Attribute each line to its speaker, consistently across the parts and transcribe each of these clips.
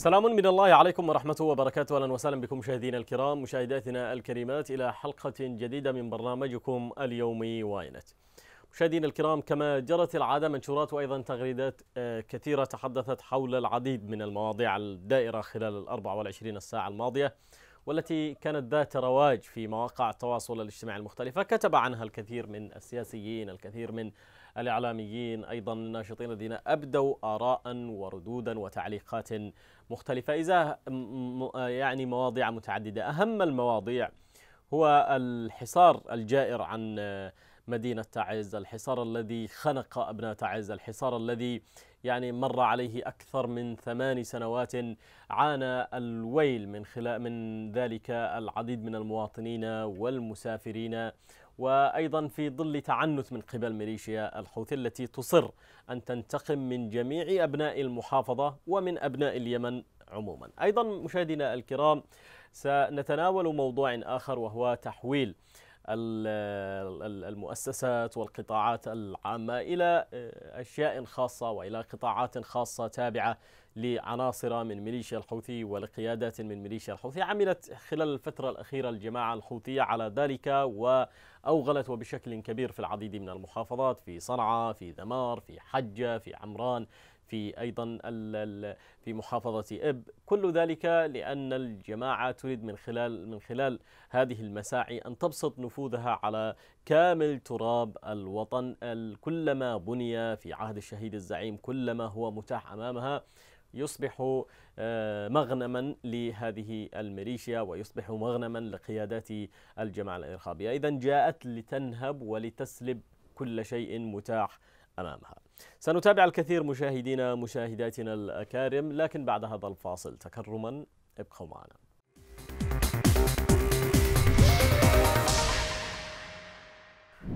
Speaker 1: سلام من الله عليكم ورحمته وبركاته اهلا وسهلا بكم مشاهدينا الكرام مشاهداتنا الكريمات الى حلقه جديده من برنامجكم اليومي واينت. مشاهدينا الكرام كما جرت العاده منشورات وايضا تغريدات آه، كثيره تحدثت حول العديد من المواضيع الدائره خلال ال 24 ساعه الماضيه والتي كانت ذات رواج في مواقع التواصل الاجتماعي المختلفه، كتب عنها الكثير من السياسيين، الكثير من الإعلاميين أيضا الناشطين الذين أبدوا آراء وردودا وتعليقات مختلفة إذا يعني مواضيع متعددة أهم المواضيع هو الحصار الجائر عن مدينة تعز الحصار الذي خنق أبناء تعز الحصار الذي يعني مر عليه أكثر من ثمان سنوات عانى الويل من خلال من ذلك العديد من المواطنين والمسافرين وأيضا في ظل تعنت من قبل ميليشيا الحوثي التي تصر أن تنتقم من جميع أبناء المحافظة ومن أبناء اليمن عموما أيضا مشاهدينا الكرام سنتناول موضوع آخر وهو تحويل المؤسسات والقطاعات العامة إلى آه، أشياء خاصة وإلى قطاعات خاصة تابعة لعناصر من ميليشيا الحوثي ولقيادات من ميليشيا الحوثي عملت خلال الفترة الأخيرة الجماعة الحوثية على ذلك وأوغلت وبشكل كبير في العديد من المحافظات في صنعاء في ذمار في حجة في عمران في أيضا في محافظة إب كل ذلك لأن الجماعة تريد من خلال من خلال هذه المساعي أن تبسط نفوذها على كامل تراب الوطن كلما بني في عهد الشهيد الزعيم كلما هو متاح أمامها يصبح آه، مغنما لهذه الميليشيا ويصبح مغنما لقيادات الجماعة الإرهابية إذا جاءت لتنهب ولتسلب كل شيء متاح أمامها سنتابع الكثير مشاهدينا مشاهداتنا الأكارم لكن بعد هذا الفاصل تكرما ابقوا معنا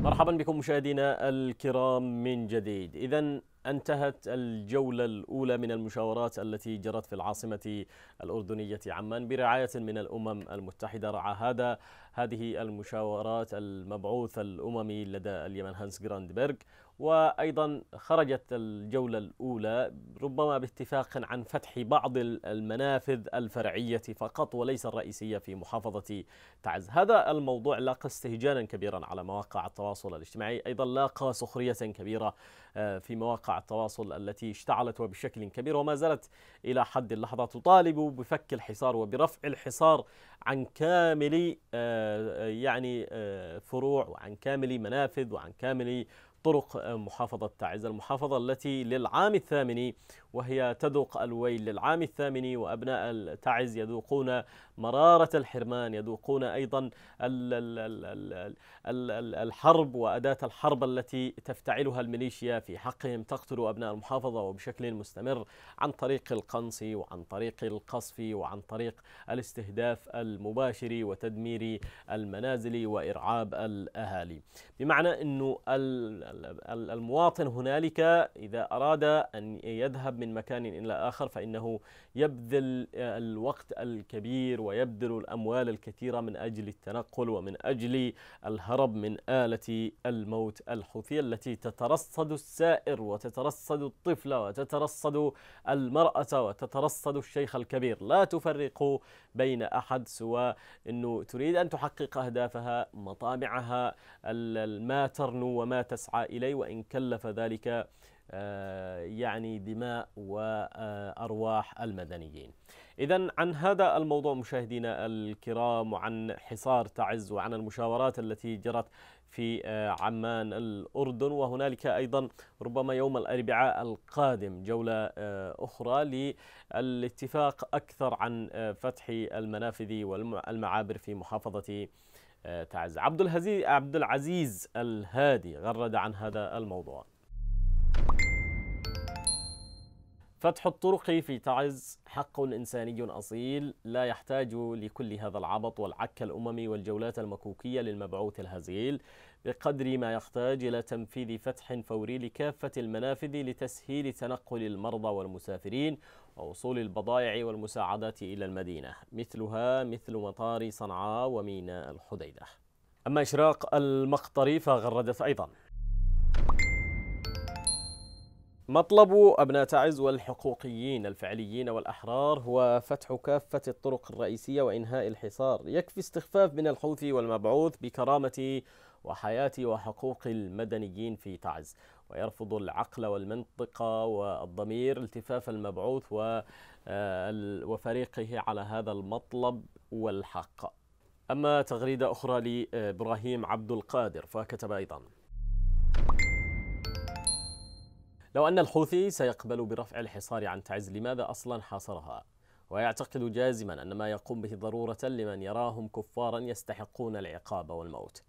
Speaker 1: مرحبا بكم مشاهدينا الكرام من جديد إذا انتهت الجولة الأولى من المشاورات التي جرت في العاصمة الأردنية عمان برعاية من الأمم المتحدة رعى هذا هذه المشاورات المبعوث الأممي لدى اليمن هانس جراندبرغ وايضا خرجت الجوله الاولى ربما باتفاق عن فتح بعض المنافذ الفرعيه فقط وليس الرئيسيه في محافظه تعز، هذا الموضوع لاقى استهجانا كبيرا على مواقع التواصل الاجتماعي، ايضا لاقى سخريه كبيره آه، في مواقع التواصل التي اشتعلت وبشكل كبير وما زالت الى حد اللحظه تطالب بفك الحصار وبرفع الحصار عن كامل آه، آه، يعني فروع وعن كامل منافذ وعن كامل طرق محافظة تعز المحافظة التي للعام الثامن وهي تذوق الويل للعام الثامن وأبناء التعز يذوقون مرارة الحرمان يذوقون أيضا الحرب وأداة الحرب التي تفتعلها الميليشيا في حقهم تقتل أبناء المحافظة وبشكل مستمر عن طريق القنص وعن طريق القصف وعن طريق الاستهداف المباشر وتدمير المنازل وإرعاب الأهالي بمعنى أنه المواطن هنالك إذا أراد أن يذهب من مكان إلى آخر فإنه يبذل آه، الوقت الكبير ويبذل الأموال الكثيرة من أجل التنقل ومن أجل الهرب من آلة الموت الحوثية التي تترصد السائر وتترصد الطفل وتترصد المرأة وتترصد الشيخ الكبير لا تفرق بين أحد سوى أنه تريد أن تحقق أهدافها مطامعها ما ترنو وما تسعى إليه وإن كلف ذلك آه، يعني دماء وأرواح المدنيين إذا عن هذا الموضوع مشاهدينا الكرام وعن حصار تعز وعن المشاورات التي جرت في آه، عمان الأردن وهنالك أيضا ربما يوم الأربعاء القادم جولة آه، أخرى للاتفاق أكثر عن فتح المنافذ والمعابر في محافظة تعز عبد العزيز الهادي غرد عن هذا الموضوع فتح الطرق في تعز حق إنساني أصيل لا يحتاج لكل هذا العبط والعك الأممي والجولات المكوكية للمبعوث الهزيل بقدر ما يحتاج إلى تنفيذ فتح فوري لكافة المنافذ لتسهيل تنقل المرضى والمسافرين ووصول البضائع والمساعدات إلى المدينة مثلها مثل مطار صنعاء وميناء الحديدة أما إشراق المقطري فغردت أيضا مطلب أبناء تعز والحقوقيين الفعليين والأحرار هو فتح كافة الطرق الرئيسية وإنهاء الحصار يكفي استخفاف من الحوثي والمبعوث بكرامة وحياة وحقوق المدنيين في تعز ويرفض العقل والمنطقة والضمير التفاف المبعوث آه، وفريقه على هذا المطلب والحق أما تغريدة أخرى لإبراهيم عبد القادر فكتب أيضا لو أن الحوثي سيقبل برفع الحصار عن تعز لماذا أصلا حاصرها؟ ويعتقد جازما أن ما يقوم به ضرورة لمن يراهم كفارا يستحقون العقاب والموت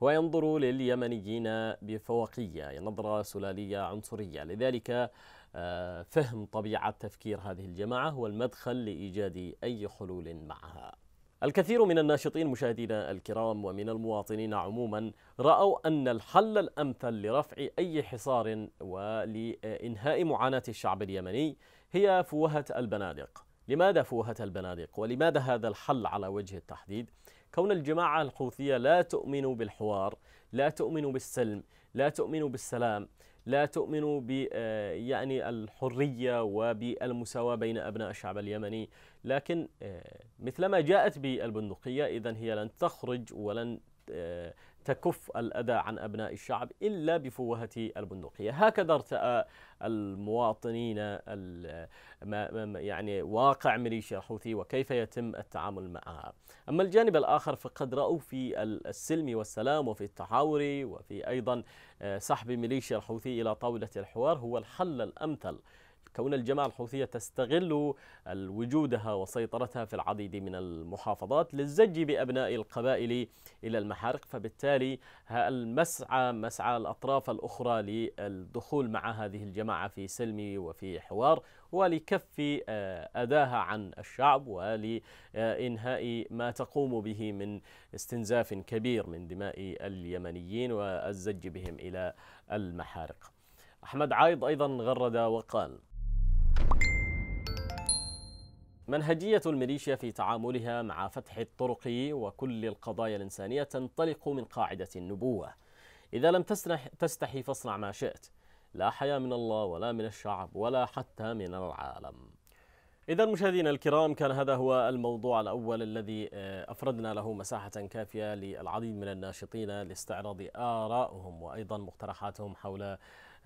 Speaker 1: وينظر لليمنيين بفوقية نظرة سلالية عنصرية لذلك آه، فهم طبيعة تفكير هذه الجماعة هو المدخل لإيجاد أي حلول معها الكثير من الناشطين مشاهدينا الكرام ومن المواطنين عموما رأوا أن الحل الأمثل لرفع أي حصار ولإنهاء معاناة الشعب اليمني هي فوهة البنادق لماذا فوهة البنادق ولماذا هذا الحل على وجه التحديد كون الجماعة الحوثية لا تؤمن بالحوار لا تؤمن بالسلم لا تؤمن بالسلام لا تؤمن ب آه، يعني الحريه وبالمساواه بين ابناء الشعب اليمني، لكن آه، مثلما جاءت بالبندقية إذا هي لن تخرج ولن آه، تكف الأذى عن أبناء الشعب إلا بفوهة البندقية هكذا ارتأى المواطنين آه، يعني واقع ميليشيا الحوثي وكيف يتم التعامل معها أما الجانب الآخر فقد رأوا في السلم والسلام وفي التحاور وفي أيضا سحب ميليشيا الحوثي إلى طاولة الحوار هو الحل الأمثل كون الجماعة الحوثية تستغل وجودها وسيطرتها في العديد من المحافظات للزج بأبناء القبائل إلى المحارق فبالتالي المسعى مسعى الأطراف الأخرى للدخول مع هذه الجماعة في سلم وفي حوار ولكف آه، أداها عن الشعب ولإنهاء ما تقوم به من استنزاف كبير من دماء اليمنيين والزج بهم إلى المحارق أحمد عايض أيضا غرد وقال منهجية الميليشيا في تعاملها مع فتح الطرق وكل القضايا الإنسانية تنطلق من قاعدة النبوة إذا لم تستحي فاصنع ما شئت لا حياة من الله ولا من الشعب ولا حتى من العالم إذا مشاهدينا الكرام كان هذا هو الموضوع الأول الذي آه، أفردنا له مساحة كافية للعديد من الناشطين لاستعراض آرائهم وأيضا مقترحاتهم حول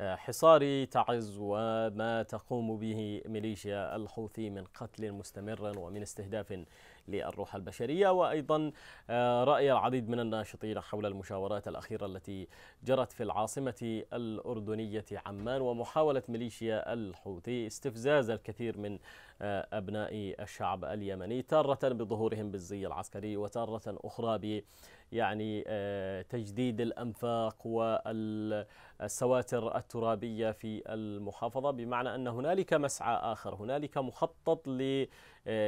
Speaker 1: حصار تعز وما تقوم به ميليشيا الحوثي من قتل مستمر ومن استهداف للروح البشرية وأيضا آه، رأي العديد من الناشطين حول المشاورات الأخيرة التي جرت في العاصمة الأردنية عمان ومحاولة ميليشيا الحوثي استفزاز الكثير من آه، أبناء الشعب اليمني تارة بظهورهم بالزي العسكري وتارة أخرى ب يعني آه، تجديد الأنفاق والسواتر الترابية في المحافظة بمعنى أن هنالك مسعى آخر هنالك مخطط ل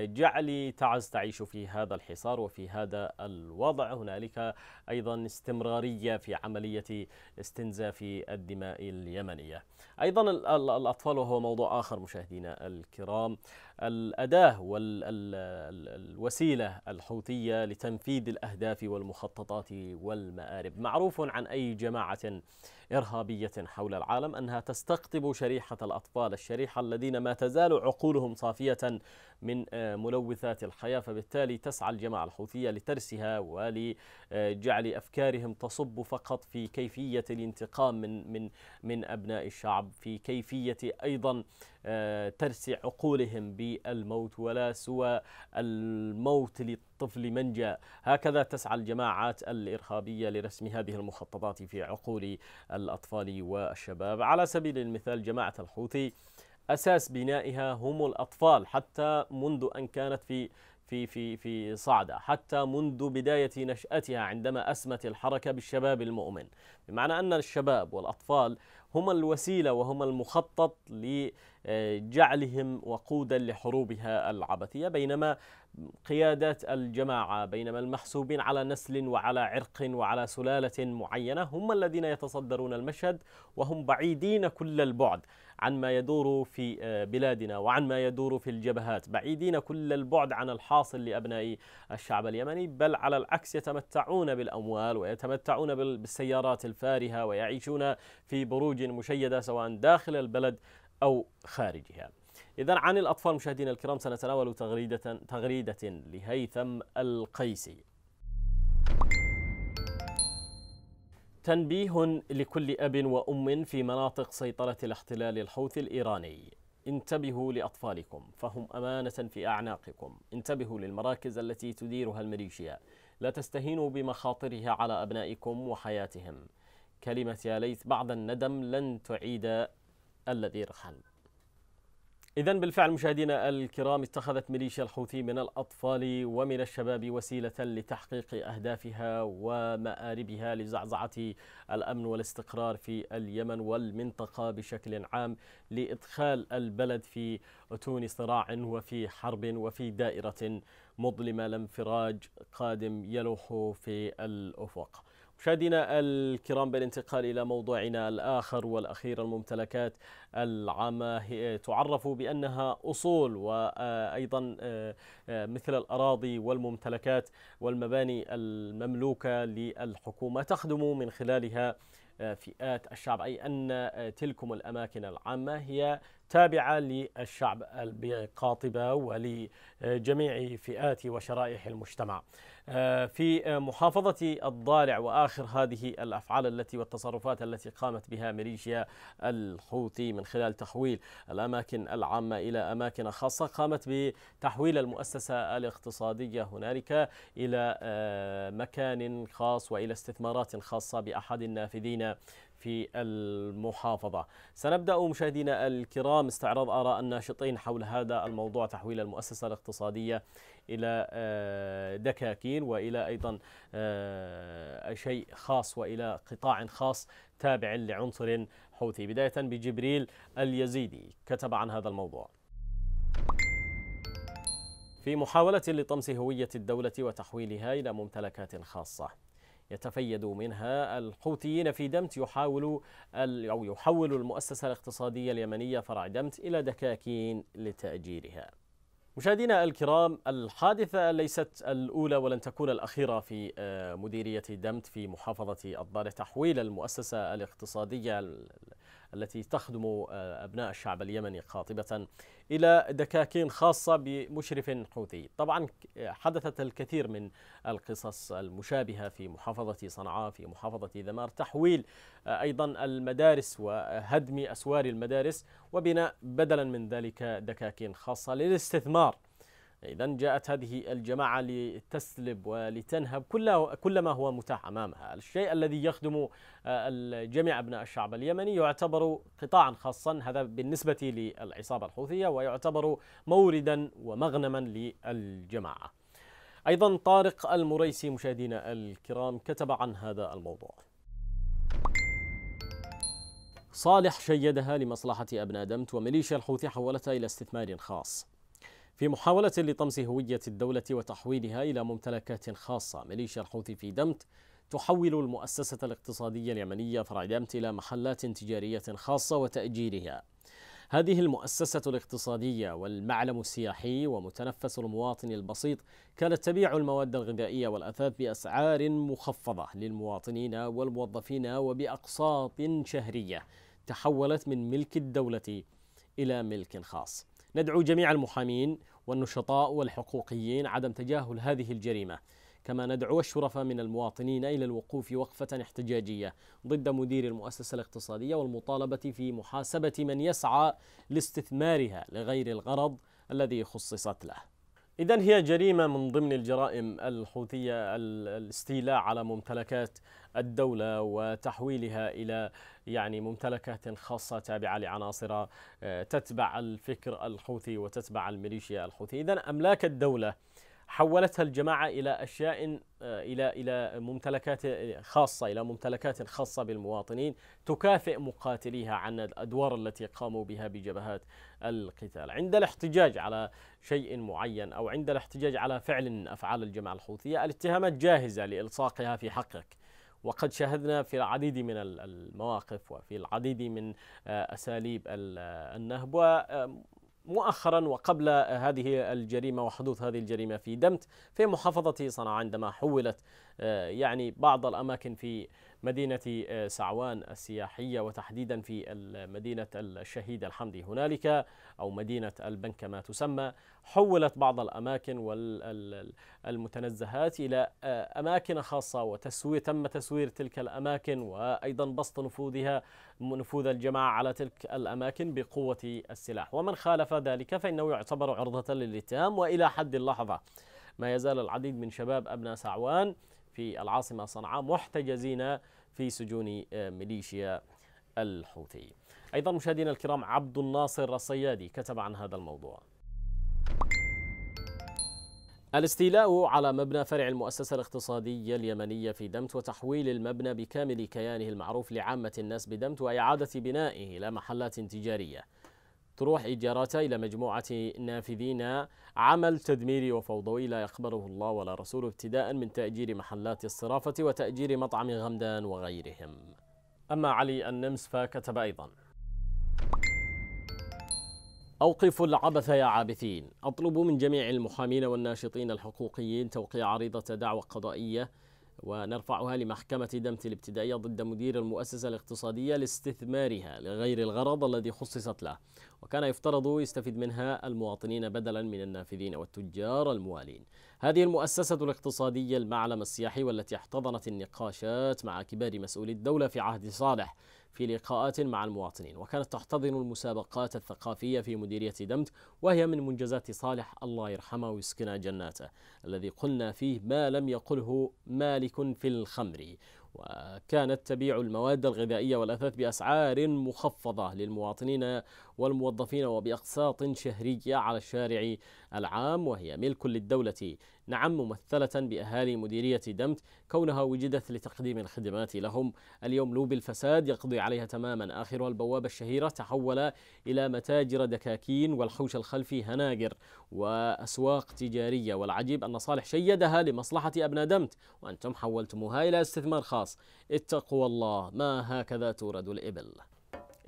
Speaker 1: جعل تعز تعيش في هذا الحصار وفي هذا الوضع هنالك أيضا استمرارية في عملية استنزاف الدماء اليمنية أيضا الأطفال وهو موضوع آخر مشاهدينا الكرام الأداة والوسيلة الحوثية لتنفيذ الأهداف والمخططات والمآرب معروف عن أي جماعة إرهابية حول العالم أنها تستقطب شريحة الأطفال الشريحة الذين ما تزال عقولهم صافية من آه، ملوثات الحياة فبالتالي تسعى الجماعة الحوثية لترسها ولجعل أفكارهم تصب فقط في كيفية الانتقام من, من, من أبناء الشعب في كيفية أيضا ترسي عقولهم بالموت ولا سوى الموت للطفل منجا هكذا تسعى الجماعات الإرهابية لرسم هذه المخططات في عقول الأطفال والشباب على سبيل المثال جماعة الحوثي أساس بنائها هم الأطفال حتى منذ أن كانت في في في في صعدة حتى منذ بداية نشأتها عندما أسمت الحركة بالشباب المؤمن بمعنى أن الشباب والأطفال هم الوسيلة وهم المخطط لجعلهم وقودا لحروبها العبثية بينما قيادات الجماعة بينما المحسوبين على نسل وعلى عرق وعلى سلالة معينة هم الذين يتصدرون المشهد وهم بعيدين كل البعد عن ما يدور في آه، بلادنا وعن ما يدور في الجبهات بعيدين كل البعد عن الحاصل لأبناء الشعب اليمني بل على العكس يتمتعون بالأموال ويتمتعون بالسيارات الفارهة ويعيشون في بروج مشيدة سواء داخل البلد أو خارجها إذا عن الأطفال مشاهدينا الكرام سنتناول تغريدة تغريدة لهيثم القيسي. تنبيه لكل أب وأم في مناطق سيطرة الاحتلال الحوثي الإيراني. انتبهوا لأطفالكم فهم أمانة في أعناقكم انتبهوا للمراكز التي تديرها الميليشيا لا تستهينوا بمخاطرها على أبنائكم وحياتهم كلمة يا ليث بعد الندم لن تعيد الذي رحل إذا بالفعل مشاهدينا الكرام اتخذت ميليشيا الحوثي من الأطفال ومن الشباب وسيلة لتحقيق أهدافها ومآربها لزعزعة الأمن والاستقرار في اليمن والمنطقة بشكل عام لإدخال البلد في أتون صراع وفي حرب وفي دائرة مظلمة لانفراج قادم يلوح في الأفق. مشاهدينا الكرام بالانتقال إلى موضوعنا الآخر والأخير الممتلكات العامة تعرف بأنها أصول وأيضا آه، آه، مثل الأراضي والممتلكات والمباني المملوكة للحكومة تخدم من خلالها آه، فئات الشعب أي أن تلكم الأماكن العامة هي تابعة للشعب القاطبة ولجميع فئات وشرائح المجتمع آه، في محافظة الضالع وآخر هذه الأفعال التي والتصرفات التي قامت بها ميليشيا الحوثي من خلال تحويل الأماكن العامة إلى أماكن خاصة قامت بتحويل المؤسسة الاقتصادية هنالك إلى آه، مكان خاص وإلى استثمارات خاصة بأحد النافذين في المحافظة سنبدأ مشاهدينا الكرام استعراض آراء الناشطين حول هذا الموضوع تحويل المؤسسة الاقتصادية إلى آه، دكاكين وإلى أيضا آه، شيء خاص وإلى قطاع خاص تابع لعنصر حوثي بداية بجبريل اليزيدي كتب عن هذا الموضوع في محاولة لطمس هوية الدولة وتحويلها إلى ممتلكات خاصة يتفيد منها الحوثيين في دمت يحاول أو يحول المؤسسة الاقتصادية اليمنية فرع دمت إلى دكاكين لتأجيرها مشاهدينا الكرام الحادثة ليست الأولى ولن تكون الأخيرة في آه، مديرية دمت في محافظة الضاله تحويل المؤسسة الاقتصادية التي تخدم آه، أبناء الشعب اليمني قاطبة إلى دكاكين خاصة بمشرف حوثي طبعا آه، حدثت الكثير من القصص المشابهة في محافظة صنعاء في محافظة ذمار تحويل آه، أيضا المدارس وهدم أسوار المدارس وبناء بدلا من ذلك دكاكين خاصة للاستثمار إذا جاءت هذه الجماعة لتسلب ولتنهب كل كل ما هو متاح أمامها، الشيء الذي يخدم آه، جميع أبناء الشعب اليمني يعتبر قطاعا خاصا هذا بالنسبة للعصابة الحوثية ويعتبر موردا ومغنما للجماعة. أيضا طارق المريسي مشاهدينا الكرام كتب عن هذا الموضوع. صالح شيدها لمصلحة أبناء دمت وميليشيا الحوثي حولتها إلى استثمار خاص في محاولة لطمس هوية الدولة وتحويلها إلى ممتلكات خاصة ميليشيا الحوثي في دمت تحول المؤسسة الاقتصادية اليمنية فرع دمت إلى محلات تجارية خاصة وتأجيرها هذه المؤسسة الاقتصادية والمعلم السياحي ومتنفس المواطن البسيط كانت تبيع المواد الغذائية والأثاث بأسعار مخفضة للمواطنين والموظفين وبأقساط شهرية تحولت من ملك الدولة إلى ملك خاص ندعو جميع المحامين والنشطاء والحقوقيين عدم تجاهل هذه الجريمه كما ندعو الشرفاء من المواطنين الى الوقوف وقفه احتجاجيه ضد مدير المؤسسه الاقتصاديه والمطالبه في محاسبه من يسعى لاستثمارها لغير الغرض الذي خصصت له إذا هي جريمة من ضمن الجرائم الحوثية الاستيلاء على ممتلكات الدولة وتحويلها إلى يعني ممتلكات خاصة تابعة لعناصر آه، تتبع الفكر الحوثي وتتبع الميليشيا الحوثي إذا أملاك الدولة حولتها الجماعة إلى أشياء آه، إلى إلى ممتلكات خاصة إلى ممتلكات خاصة بالمواطنين تكافئ مقاتليها عن الأدوار التي قاموا بها بجبهات القتال عند الاحتجاج على شيء معين أو عند الاحتجاج على فعل من أفعال الجماعة الحوثية الاتهامات جاهزة لإلصاقها في حقك وقد شاهدنا في العديد من المواقف وفي العديد من آه، أساليب النهب مؤخرا وقبل هذه الجريمة وحدوث هذه الجريمة في دمت في محافظة صنعاء عندما حولت آه، يعني بعض الأماكن في مدينة آه، سعوان السياحية وتحديدا في مدينة الشهيد الحمدي هنالك أو مدينة البنك كما تسمى حولت بعض الأماكن والمتنزهات إلى آه، أماكن خاصة وتسوير تم تسوير تلك الأماكن وأيضا بسط نفوذها نفوذ الجماعة على تلك الأماكن بقوة السلاح ومن خالف ذلك فإنه يعتبر عرضة للاتهام وإلى حد اللحظة ما يزال العديد من شباب أبناء سعوان في العاصمة صنعاء محتجزين في سجون آه، ميليشيا الحوثي أيضا مشاهدينا الكرام عبد الناصر الصيادي كتب عن هذا الموضوع الاستيلاء على مبنى فرع المؤسسة الاقتصادية اليمنية في دمت وتحويل المبنى بكامل كيانه المعروف لعامة الناس بدمت وإعادة بنائه إلى محلات تجارية تروح إجاراته إلى مجموعة نافذين عمل تدميري وفوضوي لا يقبله الله ولا رسوله ابتداء من تأجير محلات الصرافة وتأجير مطعم غمدان وغيرهم أما علي النمس فكتب أيضا أوقفوا العبث يا عابثين أطلب من جميع المحامين والناشطين الحقوقيين توقيع عريضة دعوة قضائية ونرفعها لمحكمة دمت الابتدائية ضد مدير المؤسسة الاقتصادية لاستثمارها لغير الغرض الذي خصصت له وكان يفترض يستفيد منها المواطنين بدلا من النافذين والتجار الموالين هذه المؤسسة الاقتصادية المعلم السياحي والتي احتضنت النقاشات مع كبار مسؤولي الدولة في عهد صالح في لقاءات مع المواطنين وكانت تحتضن المسابقات الثقافية في مديرية دمت وهي من منجزات صالح الله يرحمه ويسكن جناته الذي قلنا فيه ما لم يقله مالك في الخمر وكانت تبيع المواد الغذائية والأثاث بأسعار مخفضة للمواطنين والموظفين وبأقساط شهرية على الشارع العام وهي ملك للدولة نعم ممثلة بأهالي مديرية دمت كونها وجدت لتقديم الخدمات لهم اليوم لوبي الفساد يقضي عليها تماما آخر البوابة الشهيرة تحول إلى متاجر دكاكين والحوش الخلفي هناجر وأسواق تجارية والعجيب أن صالح شيدها لمصلحة أبناء دمت وأنتم حولتموها إلى استثمار خاص اتقوا الله ما هكذا تورد الإبل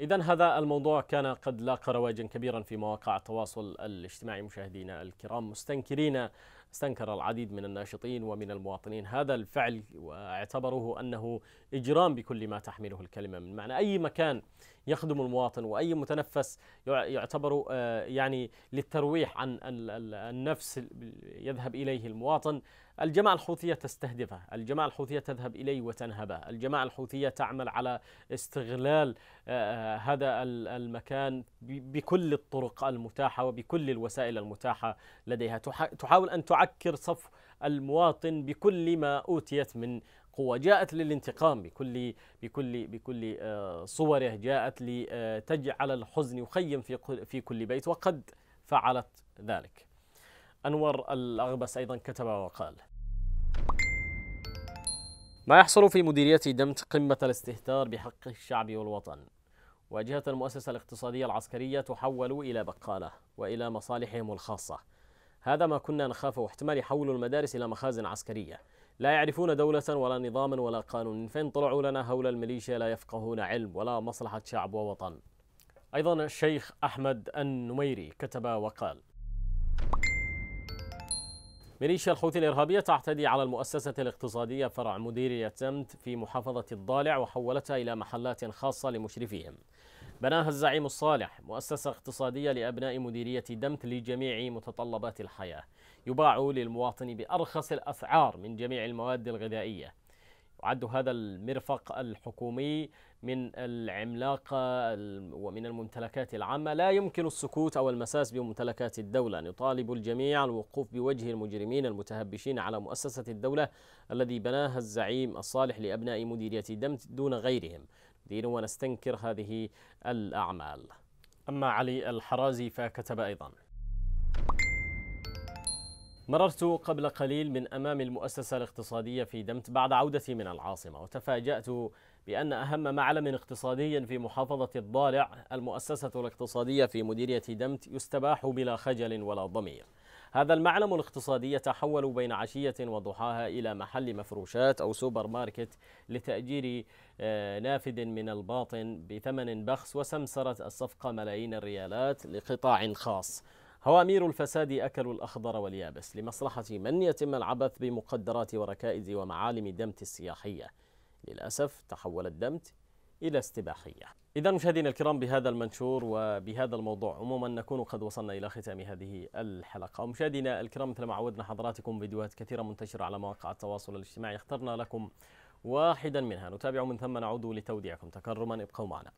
Speaker 1: إذا هذا الموضوع كان قد لاقى رواجا كبيرا في مواقع التواصل الاجتماعي مشاهدينا الكرام مستنكرين استنكر العديد من الناشطين ومن المواطنين هذا الفعل واعتبروه أنه إجرام بكل ما تحمله الكلمة من معنى أي مكان يخدم المواطن واي متنفس يعتبر آه، يعني للترويح عن النفس يذهب اليه المواطن الجماعة الحوثية تستهدفه الجماعة الحوثية تذهب إليه وتنهبه الجماعة الحوثية تعمل على استغلال آه، آه، هذا المكان بكل الطرق المتاحة وبكل الوسائل المتاحة لديها تحاول أن تعكر صف المواطن بكل ما أوتيت من قوة جاءت للانتقام بكل بكل بكل آه، صوره جاءت لتجعل الحزن يخيم في في كل بيت وقد فعلت ذلك أنور الأغبس أيضا كتب وقال ما يحصل في مديرية دمت قمة الاستهتار بحق الشعب والوطن واجهة المؤسسة الاقتصادية العسكرية تحول إلى بقالة وإلى مصالحهم الخاصة هذا ما كنا نخافه احتمال حول المدارس إلى مخازن عسكرية لا يعرفون دولة ولا نظاما ولا قانون فإن طلعوا لنا هول الميليشيا لا يفقهون علم ولا مصلحة شعب ووطن أيضا الشيخ أحمد النميري كتب وقال ميليشيا الحوثي الإرهابية تعتدي على المؤسسة الاقتصادية فرع مديرية تمت في محافظة الضالع وحولتها إلى محلات خاصة لمشرفيهم بناها الزعيم الصالح مؤسسة اقتصادية لأبناء مديرية دمت لجميع متطلبات الحياة يباع للمواطن بأرخص الأسعار من جميع المواد الغذائية يعد هذا المرفق الحكومي من العملاقة ومن الممتلكات العامة لا يمكن السكوت أو المساس بممتلكات الدولة نطالب الجميع الوقوف بوجه المجرمين المتهبشين على مؤسسة الدولة الذي بناها الزعيم الصالح لأبناء مديرية دمت دون غيرهم دين ونستنكر هذه الأعمال أما علي الحرازي فكتب أيضاً مررت قبل قليل من أمام المؤسسة الاقتصادية في دمت بعد عودتي من العاصمة وتفاجأت بأن أهم معلم اقتصادي في محافظة الضالع المؤسسة الاقتصادية في مديرية دمت يستباح بلا خجل ولا ضمير هذا المعلم الاقتصادي يتحول بين عشية وضحاها إلى محل مفروشات أو سوبر ماركت لتأجير آه، نافذ من الباطن بثمن بخس وسمسرة الصفقة ملايين الريالات لقطاع خاص هوامير الفساد أكلوا الأخضر واليابس لمصلحة من يتم العبث بمقدرات وركائز ومعالم دمت السياحية للأسف تحول الدمت إلى استباحية إذا مشاهدينا الكرام بهذا المنشور وبهذا الموضوع عموما نكون قد وصلنا إلى ختام هذه الحلقة مشاهدينا الكرام مثل ما عودنا حضراتكم فيديوهات كثيرة منتشرة على مواقع التواصل الاجتماعي اخترنا لكم واحدا منها نتابع من ثم نعود لتوديعكم تكرما ابقوا معنا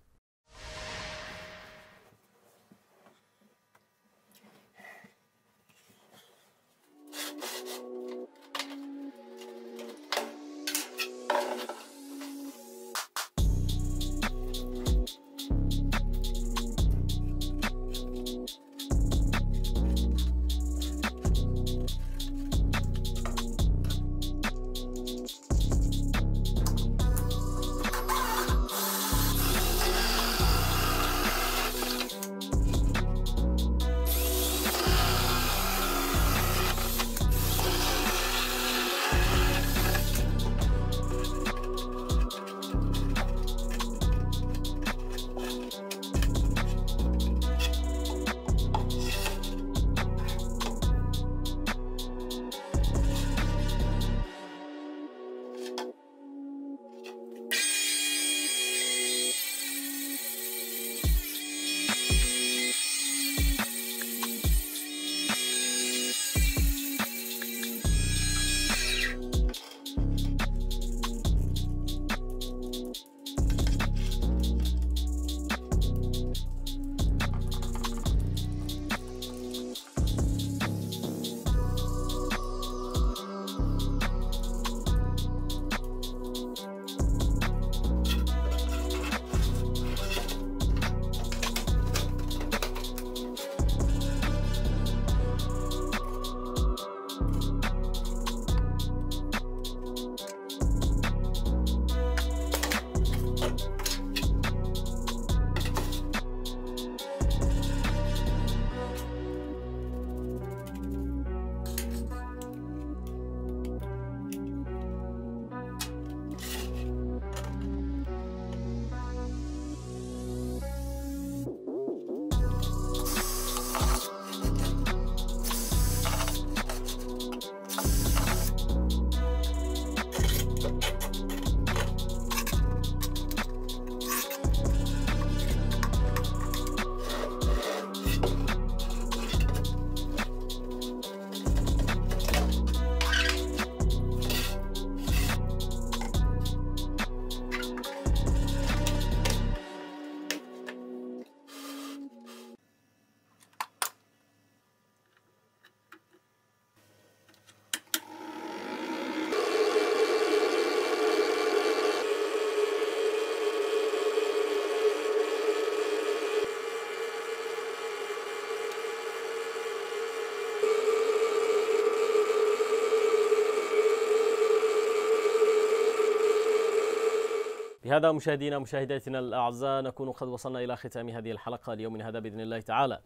Speaker 1: بهذا مشاهدينا مشاهداتنا الأعزاء نكون قد وصلنا إلى ختام هذه الحلقة اليوم هذا بإذن الله تعالى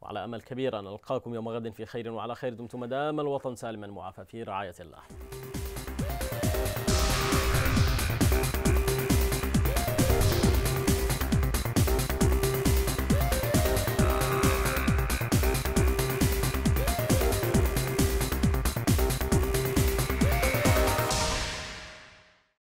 Speaker 1: وعلى أمل كبير أن نلقاكم يوم غد في خير وعلى خير دمتم مدام الوطن سالما معافى في رعاية الله